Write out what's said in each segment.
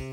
en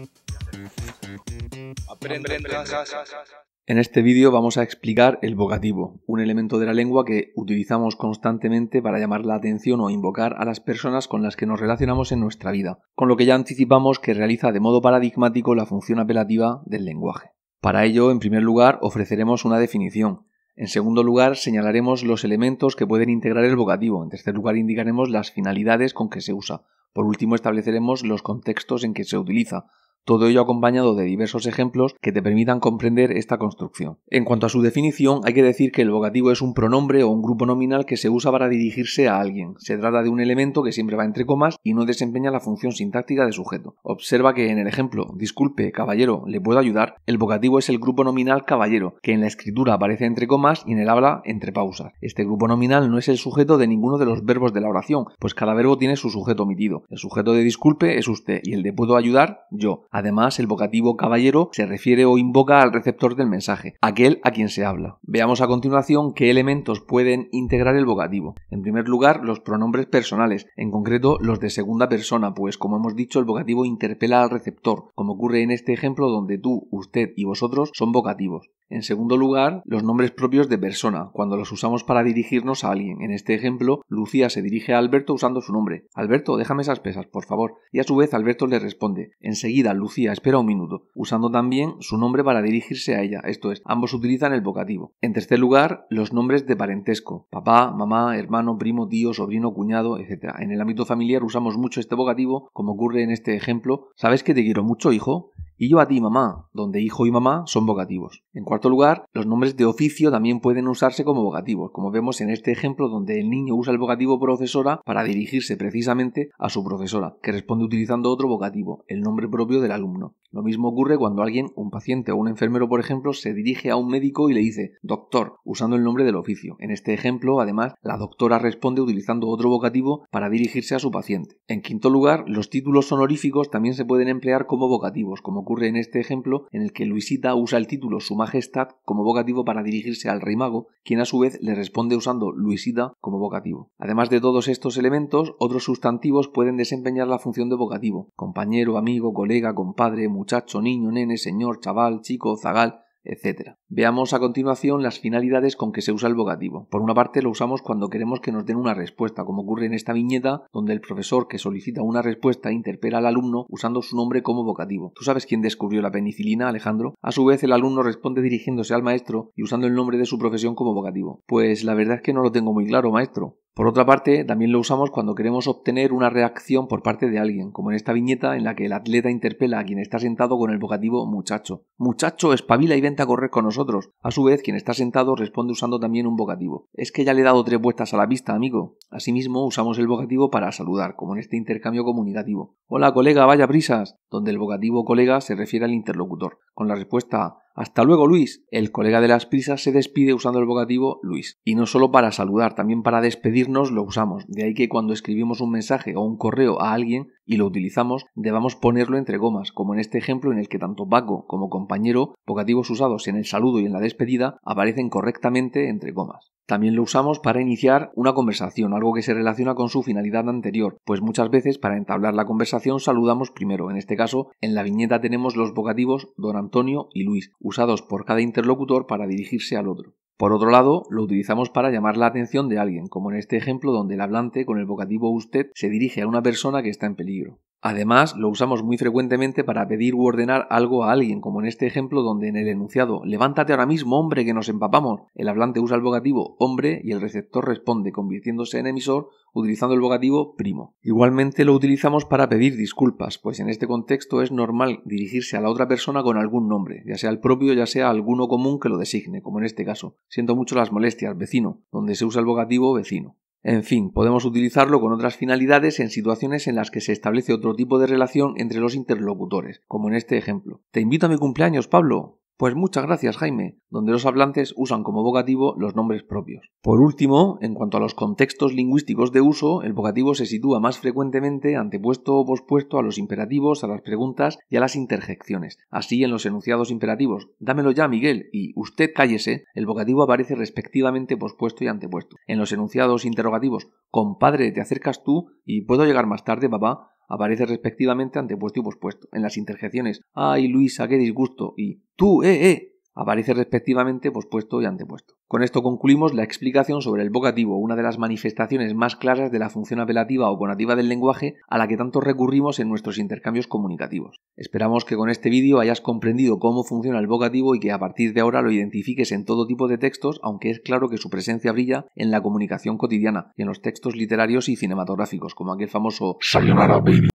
En este vídeo vamos a explicar el vocativo, un elemento de la lengua que utilizamos constantemente para llamar la atención o invocar a las personas con las que nos relacionamos en nuestra vida, con lo que ya anticipamos que realiza de modo paradigmático la función apelativa del lenguaje. Para ello, en primer lugar, ofreceremos una definición, en segundo lugar, señalaremos los elementos que pueden integrar el vocativo. En tercer lugar, indicaremos las finalidades con que se usa. Por último, estableceremos los contextos en que se utiliza, todo ello acompañado de diversos ejemplos que te permitan comprender esta construcción. En cuanto a su definición, hay que decir que el vocativo es un pronombre o un grupo nominal que se usa para dirigirse a alguien. Se trata de un elemento que siempre va entre comas y no desempeña la función sintáctica de sujeto. Observa que en el ejemplo, disculpe, caballero, le puedo ayudar, el vocativo es el grupo nominal caballero, que en la escritura aparece entre comas y en el habla entre pausas. Este grupo nominal no es el sujeto de ninguno de los verbos de la oración, pues cada verbo tiene su sujeto omitido. El sujeto de disculpe es usted y el de puedo ayudar, yo. Además, el vocativo caballero se refiere o invoca al receptor del mensaje, aquel a quien se habla. Veamos a continuación qué elementos pueden integrar el vocativo. En primer lugar, los pronombres personales, en concreto los de segunda persona, pues como hemos dicho, el vocativo interpela al receptor, como ocurre en este ejemplo donde tú, usted y vosotros son vocativos. En segundo lugar, los nombres propios de persona, cuando los usamos para dirigirnos a alguien. En este ejemplo, Lucía se dirige a Alberto usando su nombre. Alberto, déjame esas pesas, por favor. Y a su vez Alberto le responde. Enseguida Lucía, espera un minuto, usando también su nombre para dirigirse a ella, esto es, ambos utilizan el vocativo. En tercer lugar, los nombres de parentesco, papá, mamá, hermano, primo, tío, sobrino, cuñado, etc. En el ámbito familiar usamos mucho este vocativo, como ocurre en este ejemplo, ¿sabes que te quiero mucho, hijo? y yo a ti, mamá, donde hijo y mamá son vocativos. En cuarto lugar, los nombres de oficio también pueden usarse como vocativos, como vemos en este ejemplo donde el niño usa el vocativo profesora para dirigirse precisamente a su profesora, que responde utilizando otro vocativo, el nombre propio del alumno. Lo mismo ocurre cuando alguien, un paciente o un enfermero, por ejemplo, se dirige a un médico y le dice doctor, usando el nombre del oficio. En este ejemplo, además, la doctora responde utilizando otro vocativo para dirigirse a su paciente. En quinto lugar, los títulos honoríficos también se pueden emplear como vocativos, como ocurre en este ejemplo en el que Luisita usa el título Su Majestad como vocativo para dirigirse al rey mago, quien a su vez le responde usando Luisita como vocativo. Además de todos estos elementos, otros sustantivos pueden desempeñar la función de vocativo, compañero, amigo, colega, compadre, muchacho, niño, nene, señor, chaval, chico, zagal, etcétera. Veamos a continuación las finalidades con que se usa el vocativo. Por una parte lo usamos cuando queremos que nos den una respuesta, como ocurre en esta viñeta donde el profesor que solicita una respuesta interpela al alumno usando su nombre como vocativo. ¿Tú sabes quién descubrió la penicilina, Alejandro? A su vez el alumno responde dirigiéndose al maestro y usando el nombre de su profesión como vocativo. Pues la verdad es que no lo tengo muy claro, maestro. Por otra parte, también lo usamos cuando queremos obtener una reacción por parte de alguien, como en esta viñeta en la que el atleta interpela a quien está sentado con el vocativo muchacho. Muchacho, espabila y vente a correr con nosotros. A su vez, quien está sentado responde usando también un vocativo. Es que ya le he dado tres vueltas a la vista, amigo. Asimismo, usamos el vocativo para saludar, como en este intercambio comunicativo. Hola, colega, vaya prisas, donde el vocativo colega se refiere al interlocutor. Con la respuesta hasta luego, Luis. El colega de las prisas se despide usando el vocativo Luis. Y no solo para saludar, también para despedirnos lo usamos. De ahí que cuando escribimos un mensaje o un correo a alguien, y lo utilizamos, debamos ponerlo entre gomas, como en este ejemplo en el que tanto Paco como compañero, vocativos usados en el saludo y en la despedida, aparecen correctamente entre gomas. También lo usamos para iniciar una conversación, algo que se relaciona con su finalidad anterior, pues muchas veces para entablar la conversación saludamos primero. En este caso, en la viñeta tenemos los vocativos don Antonio y Luis, usados por cada interlocutor para dirigirse al otro. Por otro lado, lo utilizamos para llamar la atención de alguien, como en este ejemplo donde el hablante con el vocativo usted se dirige a una persona que está en peligro. Además, lo usamos muy frecuentemente para pedir u ordenar algo a alguien, como en este ejemplo donde en el enunciado Levántate ahora mismo, hombre, que nos empapamos. El hablante usa el vocativo hombre y el receptor responde, convirtiéndose en emisor utilizando el vocativo primo. Igualmente lo utilizamos para pedir disculpas, pues en este contexto es normal dirigirse a la otra persona con algún nombre, ya sea el propio, ya sea alguno común que lo designe, como en este caso. Siento mucho las molestias, vecino, donde se usa el vocativo vecino. En fin, podemos utilizarlo con otras finalidades en situaciones en las que se establece otro tipo de relación entre los interlocutores, como en este ejemplo. Te invito a mi cumpleaños, Pablo. Pues muchas gracias, Jaime, donde los hablantes usan como vocativo los nombres propios. Por último, en cuanto a los contextos lingüísticos de uso, el vocativo se sitúa más frecuentemente antepuesto o pospuesto a los imperativos, a las preguntas y a las interjecciones. Así, en los enunciados imperativos, dámelo ya, Miguel, y usted cállese, el vocativo aparece respectivamente pospuesto y antepuesto. En los enunciados interrogativos, compadre, te acercas tú y puedo llegar más tarde, papá, aparece respectivamente antepuesto y pospuesto. En las interjecciones, ¡ay Luisa, qué disgusto! y ¡tú, eh, eh! aparece respectivamente pospuesto y antepuesto. Con esto concluimos la explicación sobre el vocativo, una de las manifestaciones más claras de la función apelativa o conativa del lenguaje a la que tanto recurrimos en nuestros intercambios comunicativos. Esperamos que con este vídeo hayas comprendido cómo funciona el vocativo y que a partir de ahora lo identifiques en todo tipo de textos, aunque es claro que su presencia brilla en la comunicación cotidiana y en los textos literarios y cinematográficos, como aquel famoso Sayonara Baby.